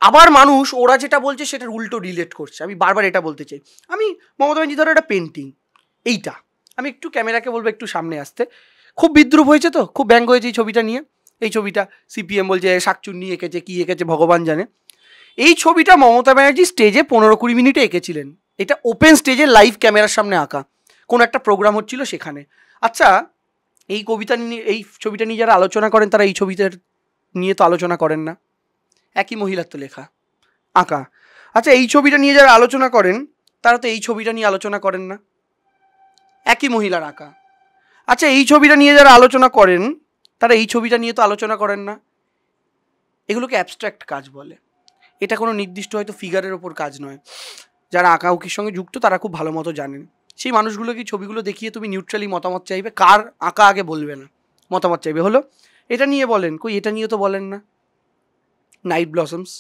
আবার মানুষ ওরা যেটা বলছে সেটার উল্টো রিলেট করছে আমি বারবার এটা বলতে চাই আমি মমতা ব্যানার্জি ধরো একটা পেন্টিং এইটা আমি একটু ক্যামেরাকে বলবো একটু সামনে আসতে খুব বিদ্রুপ হয়েছে তো খুব ব্যঙ্গ হয়েছে এই ছবিটা নিয়ে এই ছবিটা সিপিএম বলছে শাকচুন্নি এঁকেছে কী এঁকেছে ভগবান জানে এই ছবিটা মমতা ব্যানার্জি স্টেজে পনেরো কুড়ি মিনিটে এঁকেছিলেন এটা ওপেন স্টেজে লাইভ ক্যামেরার সামনে আঁকা কোনো একটা প্রোগ্রাম হচ্ছিল সেখানে আচ্ছা এই কবিতা নিয়ে এই ছবিটা নিয়ে যারা আলোচনা করেন তারা এই ছবিটার নিয়ে তো আলোচনা করেন না একই মহিলার তো লেখা আঁকা আচ্ছা এই ছবিটা নিয়ে যারা আলোচনা করেন তারা তো এই ছবিটা নিয়ে আলোচনা করেন না একই মহিলার আঁকা আচ্ছা এই ছবিটা নিয়ে যারা আলোচনা করেন তারা এই ছবিটা নিয়ে তো আলোচনা করেন না এগুলোকে অ্যাবস্ট্র্যাক্ট কাজ বলে এটা কোনো নির্দিষ্ট হয়তো ফিগারের ওপর কাজ নয় যারা আঁকা উকির সঙ্গে যুক্ত তারা খুব ভালো মতো জানেন সেই মানুষগুলোকে ছবিগুলো দেখিয়ে তুমি নিউট্রালি মতামত চাইবে কার আঁকা আগে বলবে না মতামত চাইবে হলো এটা নিয়ে বলেন কই এটা নিয়ে তো বলেন না নাইট ব্লসমস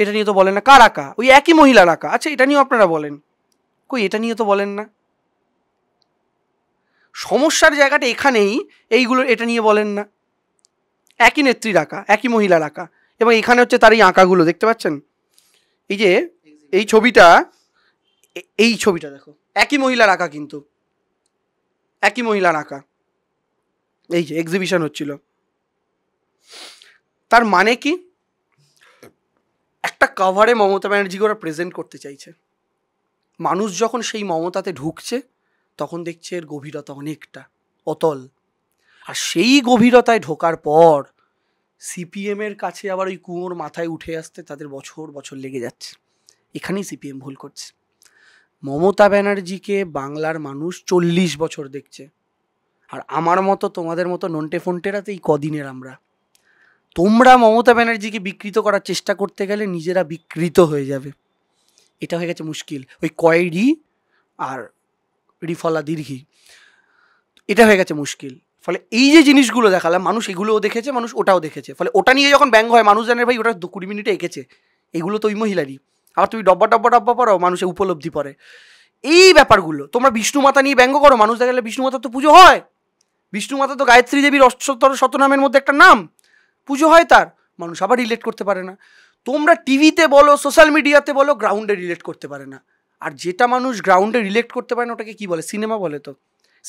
এটা নিয়ে তো বলেন না কার আঁকা ওই একই মহিলার আঁকা আচ্ছা এটা নিয়েও আপনারা বলেন কই এটা নিয়ে তো বলেন না সমস্যার জায়গাটা এখানেই এইগুলো এটা নিয়ে বলেন না একই নেত্রীর আঁকা একই মহিলার আঁকা এবং এখানে হচ্ছে তার এই আঁকাগুলো দেখতে পাচ্ছেন এই যে এই ছবিটা এই ছবিটা দেখো একই মহিলার আঁকা কিন্তু একই মহিলার আঁকা এই যে এক্সিবিশন হচ্ছিল তার মানে কি একটা কভারে মমতা ব্যানার্জিকে ওরা প্রেজেন্ট করতে চাইছে মানুষ যখন সেই মমতাতে ঢুকছে তখন দেখছে এর গভীরতা অনেকটা অতল আর সেই গভীরতায় ঢোকার পর সিপিএমের কাছে আবার ওই কুয়োর মাথায় উঠে আসতে তাদের বছর বছর লেগে যাচ্ছে এখানেই সিপিএম ভুল করছে মমতা ব্যানার্জিকে বাংলার মানুষ চল্লিশ বছর দেখছে আর আমার মতো তোমাদের মতো নন্টে ফোনটেরাতে এই কদিনের আমরা তোমরা মমতা ব্যানার্জিকে বিকৃত করার চেষ্টা করতে গেলে নিজেরা বিকৃত হয়ে যাবে এটা হয়ে গেছে মুশকিল ওই কয়েডি আর রিফলা দীর্ঘি এটা হয়ে গেছে মুশকিল ফলে এই যে জিনিসগুলো দেখালাম মানুষ এগুলোও দেখেছে মানুষ ওটাও দেখেছে ফলে ওটা নিয়ে যখন ব্যঙ্গ হয় মানুষ জানে ভাই ওটা দু কুড়ি মিনিটে এঁকেছে এগুলো তো ওই মহিলারই আবার তুমি ডব্বা ডব্বা ডব্বা পড়াও মানুষে উপলব্ধি পরে এই ব্যাপারগুলো তোমরা বিষ্ণু মাতা নিয়ে ব্যঙ্গ করো মানুষ দেখালে বিষ্ণু মাতা তো পুজো হয় বিষ্ণু মাতা তো গায়ত্রী দেবীর অষ্টতর শতনামের মধ্যে একটা নাম পুজো হয় তার মানুষ আবার রিলেট করতে পারে না তোমরা টিভিতে বলো সোশ্যাল মিডিয়াতে বলো গ্রাউন্ডে রিলেট করতে পারে না আর যেটা মানুষ গ্রাউন্ডে রিলেক্ট করতে পারে না ওটাকে কী বলে সিনেমা বলে তো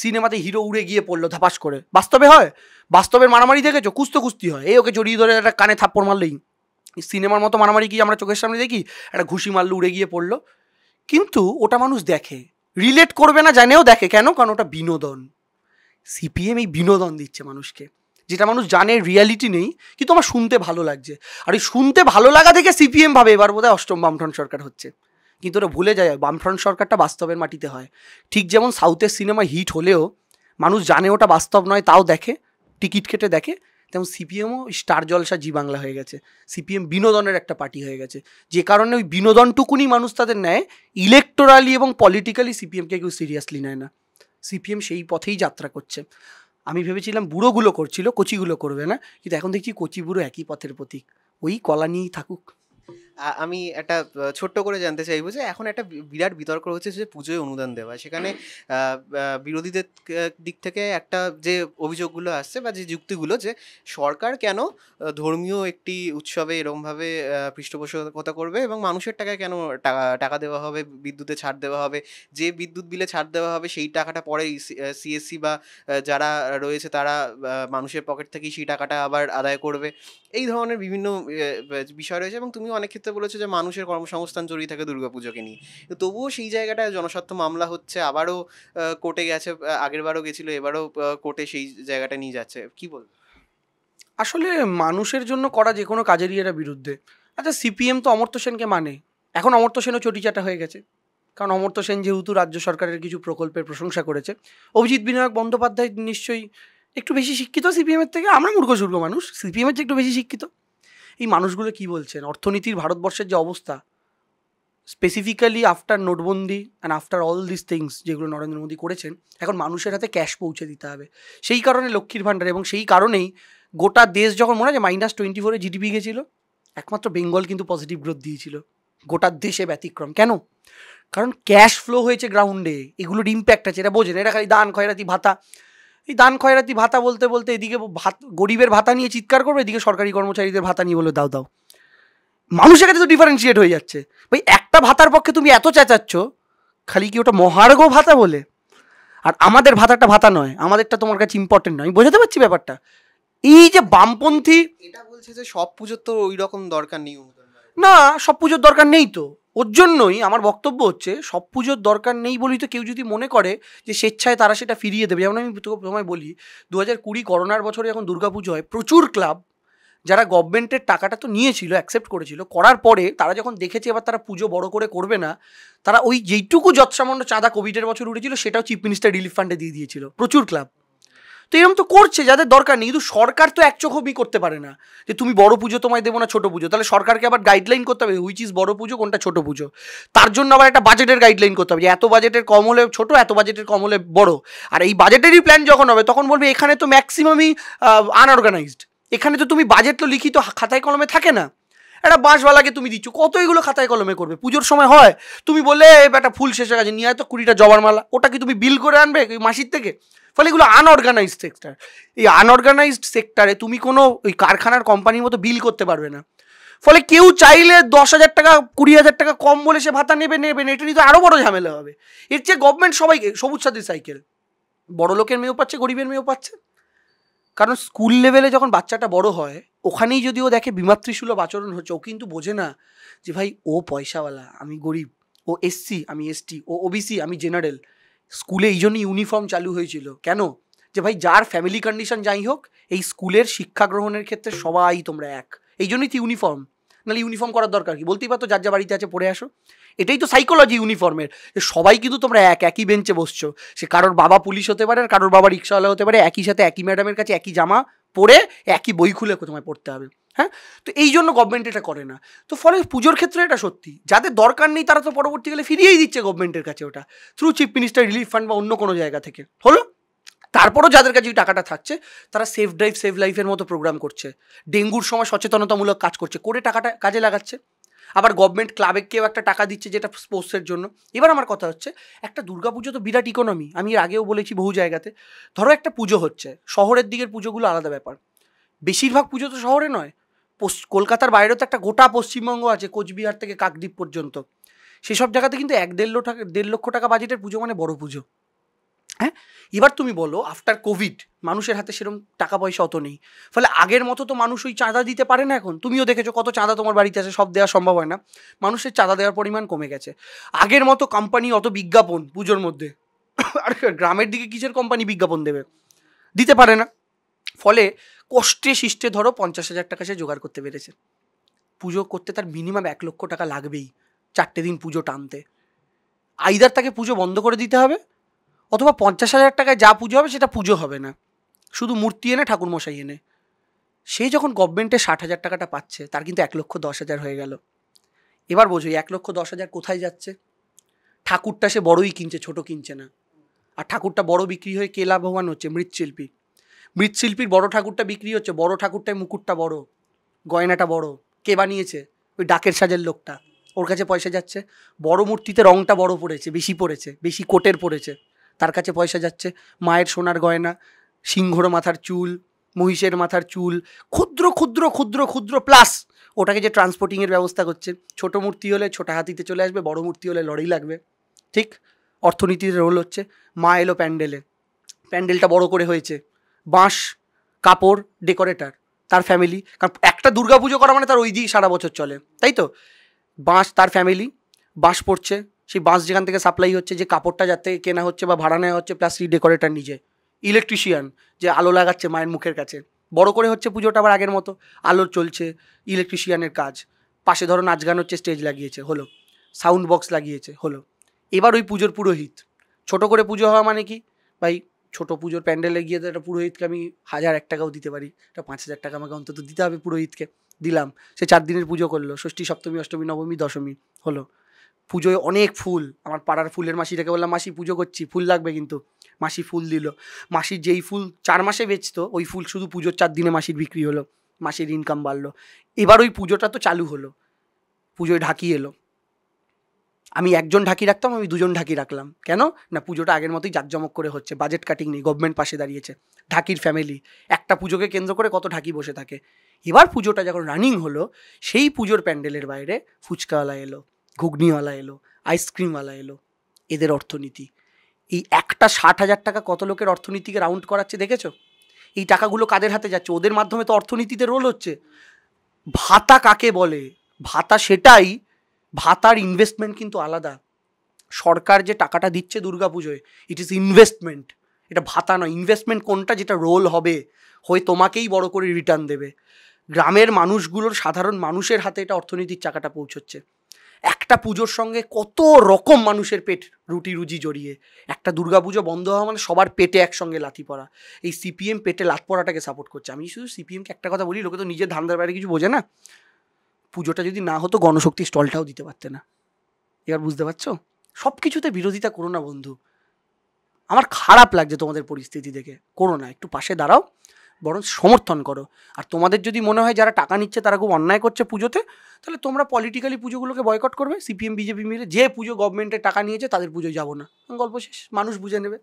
সিনেমাতে হিরো উড়ে গিয়ে পড়লো ধাপাস করে বাস্তবে হয় বাস্তবের মারামারি দেখেছো কুস্তো কুস্তি হয় এই ওকে জড়িয়ে ধরে একটা কানে থাপ্পড় মারলেই সিনেমার মতো মারামারি কি আমরা চোখের সামনে দেখি একটা ঘুষি মারলো উড়ে গিয়ে পড়লো কিন্তু ওটা মানুষ দেখে রিলেট করবে না জানেও দেখে কেন কারণ ওটা বিনোদন সিপিএম এই বিনোদন দিচ্ছে মানুষকে যেটা মানুষ জানে রিয়ালিটি নেই কিন্তু আমার শুনতে ভালো লাগছে আর এই শুনতে ভালো লাগা দেখে সিপিএম ভাবে এবার বোধহয় অষ্টম বামঠন সরকার হচ্ছে কিন্তু ওরা ভুলে যায় বামফ্রন্ট সরকারটা বাস্তবের মাটিতে হয় ঠিক যেমন সাউথের সিনেমা হিট হলেও মানুষ জানে ওটা বাস্তব নয় তাও দেখে টিকিট কেটে দেখে তেমন সিপিএমও স্টার জলসা জি বাংলা হয়ে গেছে সিপিএম বিনোদনের একটা পার্টি হয়ে গেছে যে কারণে ওই বিনোদনটুকুনি মানুষ তাদের নেয় ইলেকটোরালি এবং পলিটিক্যালি সিপিএমকে কেউ সিরিয়াসলি নেয় না সিপিএম সেই পথেই যাত্রা করছে আমি ভেবেছিলাম বুড়োগুলো করছিল কচিগুলো করবে না কিন্তু এখন দেখছি কচি বুড়ো একই পথের প্রতীক ওই কলা নিয়েই থাকুক আমি একটা ছোট্ট করে জানতে চাইবো যে এখন একটা বিরাট বিতর্ক হচ্ছে যে পুজোয় অনুদান দেওয়া সেখানে বিরোধীদের দিক থেকে একটা যে অভিযোগগুলো আসছে বা যে যুক্তিগুলো যে সরকার কেন ধর্মীয় একটি উৎসবে এরমভাবে পৃষ্ঠপোষকতা করবে এবং মানুষের টাকায় কেন টাকা টাকা দেওয়া হবে বিদ্যুতে ছাড় দেওয়া হবে যে বিদ্যুৎ বিলে ছাড় দেওয়া হবে সেই টাকাটা পরে সিএসসি বা যারা রয়েছে তারা মানুষের পকেট থেকেই সেই টাকাটা আবার আদায় করবে এই ধরনের বিভিন্ন বিষয় রয়েছে এবং তুমি অনেক ক্ষেত্রে বলেছে যে মানুষের কর্মসংস্থান জড়িয়ে থাকে দুর্গাপুজোকে নিয়ে তবুও সেই জায়গাটায় জনস্বার্থ মামলা হচ্ছে আবারও কোর্টে গেছে আগেরবারও গেছিলো এবারও কোর্টে সেই জায়গাটা নিয়ে যাচ্ছে কি বল আসলে মানুষের জন্য করা যে কোনো কাজেরই এরা বিরুদ্ধে আচ্ছা সিপিএম তো অমর্ত্য সেনকে মানে এখন অমর্ত্য সেনও চটিচাটা হয়ে গেছে কারণ অমর্ত্য সেন যেহেতু রাজ্য সরকারের কিছু প্রকল্পের প্রশংসা করেছে অভিজিৎ বিনায়ক বন্দ্যোপাধ্যায় নিশ্চয়ই একটু বেশি শিক্ষিত সিপিএমের থেকে আমরা মূর্খ মানুষ সিপিএমের চেয়ে একটু বেশি শিক্ষিত এই মানুষগুলো কি বলছেন অর্থনীতির ভারতবর্ষের যে অবস্থা স্পেসিফিক্যালি আফটার নোটবন্দি and after all this things যেগুলো নরেন্দ্র মোদী করেছেন এখন মানুষের হাতে ক্যাশ পৌঁছে দিতে হবে সেই কারণে লক্ষ্মীর ভাণ্ডার এবং সেই কারণেই গোটা দেশ যখন মনে হয় যে মাইনাস টোয়েন্টি ফোরে জিডিপি গেছিলো একমাত্র বেঙ্গল কিন্তু পজিটিভ গ্রোথ দিয়েছিল গোটা দেশে ব্যতিক্রম কেন কারণ ক্যাশ ফ্লো হয়েছে গ্রাউন্ডে এগুলোর ইম্প্যাক্ট আছে এটা বোঝেন এটা খালি দান খয়রাতি ভাতা এই দান খয়রাতি ভাতা বলতে বলতে এদিকে ভাত গরিবের ভাতা নিয়ে চিৎকার করবে এদিকে সরকারি কর্মচারীদের ভাতা নিয়ে বলে দাও দাও মানুষের কাছে তো ডিফারেন্সিয়েট হয়ে যাচ্ছে ভাই একটা ভাতার পক্ষে তুমি এত চেঁচাচ্ছ খালি কি ওটা মহার্ঘ ভাতা বলে আর আমাদের ভাতাটা ভাতা নয় আমাদেরটা তোমার কাছে ইম্পর্টেন্ট নয় বোঝাতে পারছি ব্যাপারটা এই যে বামপন্থী এটা বলছে যে সব পুজোর তো ওই রকম দরকার নেই না সব পুজোর দরকার নেই তো ওর জন্যই আমার বক্তব্য হচ্ছে সব পুজোর দরকার নেই বলি তো কেউ যদি মনে করে যে স্বেচ্ছায় তারা সেটা ফিরিয়ে দেবে যেমন আমি প্রথমে বলি দু হাজার কুড়ি করোনার বছরে যখন দুর্গাপুজো হয় প্রচুর ক্লাব যারা গভর্নমেন্টের টাকাটা তো নিয়েছিল অ্যাকসেপ্ট করেছিল করার পরে তারা যখন দেখেছে এবার তারা পুজো বড় করে করবে না তারা ওই যেইটুকু যৎসামান্য চাঁদা কোভিডের বছর উঠেছিল সেটাও চিফ মিনিস্টার রিলিফ ফান্ডে দিয়ে দিয়েছিল প্রচুর ক্লাব তো এরকম তো করছে যাদের দরকার নেই কিন্তু সরকার তো এক চোখবি করতে পারে না যে তুমি বড় পুজো তোমায় দেবো না ছোটো পুজো তাহলে সরকারকে আবার গাইডলাইন করতে হবে হুইচ ইজ বড় পুজো কোনটা ছোট পুজো তার জন্য আবার একটা বাজেটের গাইডলাইন করতে হবে যে এত বাজেটের কম হলে ছোটো এত বাজেটের কম হলে বড় আর এই বাজেটেরই প্ল্যান যখন হবে তখন বলবে এখানে তো ম্যাক্সিমামই আনঅর্গানাইজড এখানে তো তুমি বাজেট তো লিখিত খাতায় কলমে থাকে না একটা বাঁশওয়ালাকে তুমি দিচ্ছ কত এগুলো খাতায় কলমে করবে পুজোর সময় হয় তুমি বলে একটা ফুল শেষে গেছে নিয়ে তো কুড়িটা জবার মালা ওটা কি তুমি বিল করে আনবে মাসির থেকে ফলে এগুলো আনঅর্গানাইজড সেক্টর এই আনঅর্গানাইজড সেক্টরে তুমি কোনো ওই কারখানার কোম্পানির মতো বিল করতে পারবে না ফলে কেউ চাইলে দশ হাজার টাকা কুড়ি হাজার টাকা কম বলে সে ভাতা নেবে নেবে না এটা নিয়ে তো আরও বড় ঝামেলা হবে এর চেয়ে গভর্নমেন্ট সবাইকে সবুজ সাথী সাইকেল বড় লোকের মেয়েও পাচ্ছে গরিবের মেয়েও পাচ্ছে কারণ স্কুল লেভেলে যখন বাচ্চাটা বড় হয় ওখানেই যদি ও দেখে বিমাতৃসুলভ আচরণ হচ্ছে ও কিন্তু বোঝে না যে ভাই ও পয়সাওয়ালা আমি গরিব ও এসসি আমি এসটি ও ওবিসি আমি জেনারেল স্কুলে এই জন্য ইউনিফর্ম চালু হয়েছিল কেন যে ভাই যার ফ্যামিলি কন্ডিশন যাই হোক এই স্কুলের শিক্ষা গ্রহণের ক্ষেত্রে সবাই তোমরা এক এই জন্যই তো ইউনিফর্ম নাহলে ইউনিফর্ম করার দরকার কি বলতেই পারতো যার যা বাড়িতে আছে পড়ে আসো এটাই তো সাইকোলজি ইউনিফর্মের যে সবাই কিন্তু তোমরা এক একই বেঞ্চে বসছো সে কারোর বাবা পুলিশ হতে পারে আর কারোর বাবা রিক্সাওয়ালা হতে পারে একই সাথে একই ম্যাডামের কাছে একই জামা পরে একই বই খুলে তোমায় পড়তে হবে হ্যাঁ তো এই জন্য গভর্নমেন্ট এটা করে না তো ফলে পুজোর ক্ষেত্রে এটা সত্যি যাদের দরকার নেই তারা তো পরবর্তীকালে ফিরিয়েই দিচ্ছে গভর্নমেন্টের কাছে ওটা through chief minister relief fund বা অন্য কোনো জায়গা থেকে হলো তারপরও যাদের কাছে টাকাটা থাকছে তারা সেফ ড্রাইভ সেভ লাইফের মতো প্রোগ্রাম করছে ডেঙ্গুর সময় সচেতনতামূলক কাজ করছে করে টাকাটা কাজে লাগাচ্ছে আবার গভর্নমেন্ট ক্লাবে কেউ একটা টাকা দিচ্ছে যেটা স্পোর্টসের জন্য এবার আমার কথা হচ্ছে একটা দুর্গাপুজো তো বিরাট ইকোনমি আমি এর আগেও বলেছি বহু জায়গাতে ধরো একটা পুজো হচ্ছে শহরের দিকের পুজোগুলো আলাদা ব্যাপার বেশিরভাগ পুজো তো শহরে নয় কলকাতার বাইরেও তো একটা গোটা পশ্চিমবঙ্গ আছে কোচবিহার থেকে কাকদ্বীপ পর্যন্ত সেসব জায়গাতে কিন্তু এক দেড় লক্ষ দেড় লক্ষ টাকা বাজেটের পুজো মানে বড় পুজো হ্যাঁ এবার তুমি বলো আফটার কোভিড মানুষের হাতে সেরকম টাকা পয়সা অত নেই ফলে আগের মতো তো মানুষ ওই চাঁদা দিতে পারে না এখন তুমিও দেখেছো কত চাঁদা তোমার বাড়িতে আছে সব দেওয়া সম্ভব হয় না মানুষের চাঁদা দেওয়ার পরিমাণ কমে গেছে আগের মতো কোম্পানি অত বিজ্ঞাপন পুজোর মধ্যে (coughs) আর গ্রামের দিকে কিসের কোম্পানি বিজ্ঞাপন দেবে দিতে পারে না ফলে কষ্টে শিষ্টে ধরো পঞ্চাশ হাজার টাকা সে জোগাড় করতে পেরেছে পুজো করতে তার মিনিমাম এক লক্ষ টাকা লাগবেই চারটে দিন পুজো টানতে আইদার তাকে পুজো বন্ধ করে দিতে হবে অথবা পঞ্চাশ হাজার টাকায় যা পুজো হবে সেটা পুজো হবে না শুধু মূর্তি এনে ঠাকুরমশাই এনে সেই যখন গভর্নমেন্টে ষাট হাজার টাকাটা পাচ্ছে তার কিন্তু এক লক্ষ দশ হাজার হয়ে গেল এবার বোঝো এক লক্ষ দশ হাজার কোথায় যাচ্ছে ঠাকুরটা সে বড়ই কিনছে ছোট কিনছে না আর ঠাকুরটা বড় বিক্রি হয়ে কে লাভবান হচ্ছে মৃৎশিল্পী মৃৎশিল্পীর বড় ঠাকুরটা বিক্রি হচ্ছে বড় ঠাকুরটায় মুকুটটা বড় গয়নাটা বড় কে বানিয়েছে ওই ডাকের সাজের লোকটা ওর কাছে পয়সা যাচ্ছে বড় মূর্তিতে রংটা বড় পড়েছে বেশি পড়েছে বেশি কোটের পড়েছে তার কাছে পয়সা যাচ্ছে মায়ের সোনার গয়না সিংহর মাথার চুল মহিষের মাথার চুল ক্ষুদ্র ক্ষুদ্র ক্ষুদ্র ক্ষুদ্র প্লাস ওটাকে যে ট্রান্সপোর্টিংয়ের ব্যবস্থা করছে ছোট মূর্তি হলে ছোটা হাতিতে চলে আসবে বড় মূর্তি হলে লড়ি লাগবে ঠিক অর্থনীতির রোল হচ্ছে মা এলো প্যান্ডেলে প্যান্ডেলটা বড় করে হয়েছে বাঁশ কাপড় ডেকোরেটার তার ফ্যামিলি কারণ একটা পুজো করা মানে তার ওই দিয়েই সারা বছর চলে তাই তো বাঁশ তার ফ্যামিলি বাঁশ পড়ছে সেই বাঁশ যেখান থেকে সাপ্লাই হচ্ছে যে কাপড়টা যাতে কেনা হচ্ছে বা ভাড়া নেওয়া হচ্ছে প্লাস সেই ডেকোরেটার নিজে ইলেকট্রিশিয়ান যে আলো লাগাচ্ছে মায়ের মুখের কাছে বড় করে হচ্ছে পুজোটা আবার আগের মতো আলো চলছে ইলেকট্রিশিয়ানের কাজ পাশে ধরো নাচ গান হচ্ছে স্টেজ লাগিয়েছে হলো সাউন্ড বক্স লাগিয়েছে হলো এবার ওই পুজোর পুরোহিত ছোট করে পুজো হওয়া মানে কি ভাই ছোট পুজোর প্যান্ডেলে গিয়ে তো একটা পুরোহিতকে আমি হাজার এক টাকাও দিতে পারি এটা পাঁচ হাজার টাকা আমাকে অন্তত দিতে হবে পুরোহিতকে দিলাম সে চার দিনের পুজো করলো ষষ্ঠী সপ্তমী অষ্টমী নবমী দশমী হলো পুজোয় অনেক ফুল আমার পাড়ার ফুলের মাসিটাকে বললাম মাসি পুজো করছি ফুল লাগবে কিন্তু মাসি ফুল দিল মাসির যেই ফুল চার মাসে বেচতো ওই ফুল শুধু পুজোর চার দিনে মাসির বিক্রি হলো মাসির ইনকাম বাড়লো এবার ওই পুজোটা তো চালু হলো পুজোয় ঢাকি এলো আমি একজন ঢাকি রাখতাম আমি দুজন ঢাকি রাখলাম কেন না পুজোটা আগের মতোই জাঁকজমক করে হচ্ছে বাজেট কাটিং নেই গভর্নমেন্ট পাশে দাঁড়িয়েছে ঢাকির ফ্যামিলি একটা পুজোকে কেন্দ্র করে কত ঢাকি বসে থাকে এবার পুজোটা যখন রানিং হলো সেই পুজোর প্যান্ডেলের বাইরে ফুচকাওয়ালা এলো ঘুগনিওয়ালা এলো আইসক্রিমওয়ালা এলো এদের অর্থনীতি এই একটা ষাট হাজার টাকা কত লোকের অর্থনীতিকে রাউন্ড করাচ্ছে দেখেছো এই টাকাগুলো কাদের হাতে যাচ্ছে ওদের মাধ্যমে তো অর্থনীতিতে রোল হচ্ছে ভাতা কাকে বলে ভাতা সেটাই ভাতার ইনভেস্টমেন্ট কিন্তু আলাদা সরকার যে টাকাটা দিচ্ছে দুর্গা পুজোয় ইট ইজ ইনভেস্টমেন্ট এটা ভাতা নয় ইনভেস্টমেন্ট কোনটা যেটা রোল হবে হয়ে তোমাকেই বড় করে রিটার্ন দেবে গ্রামের মানুষগুলোর সাধারণ মানুষের হাতে এটা অর্থনীতির চাকাটা পৌঁছচ্ছে একটা পুজোর সঙ্গে কত রকম মানুষের পেট রুটি রুজি জড়িয়ে একটা দুর্গাপুজো বন্ধ হওয়া মানে সবার পেটে একসঙ্গে লাথি পড়া এই সিপিএম পেটে লাথ পড়াটাকে সাপোর্ট করছে আমি শুধু সিপিএমকে একটা কথা বলি লোকে তো নিজের ধান্দার বাইরে কিছু বোঝে না পুজোটা যদি না হতো গণশক্তি স্টলটাও দিতে পারতে না এবার বুঝতে পারছো সব কিছুতে বিরোধিতা করো না বন্ধু আমার খারাপ লাগছে তোমাদের পরিস্থিতি দেখে করো না একটু পাশে দাঁড়াও বরং সমর্থন করো আর তোমাদের যদি মনে হয় যারা টাকা নিচ্ছে তারা খুব অন্যায় করছে পুজোতে তাহলে তোমরা পলিটিক্যালি পুজোগুলোকে বয়কট করবে সিপিএম বিজেপি মিলে যে পুজো গভর্নমেন্টের টাকা নিয়েছে তাদের পুজোয় যাবো না গল্প শেষ মানুষ বুঝে নেবে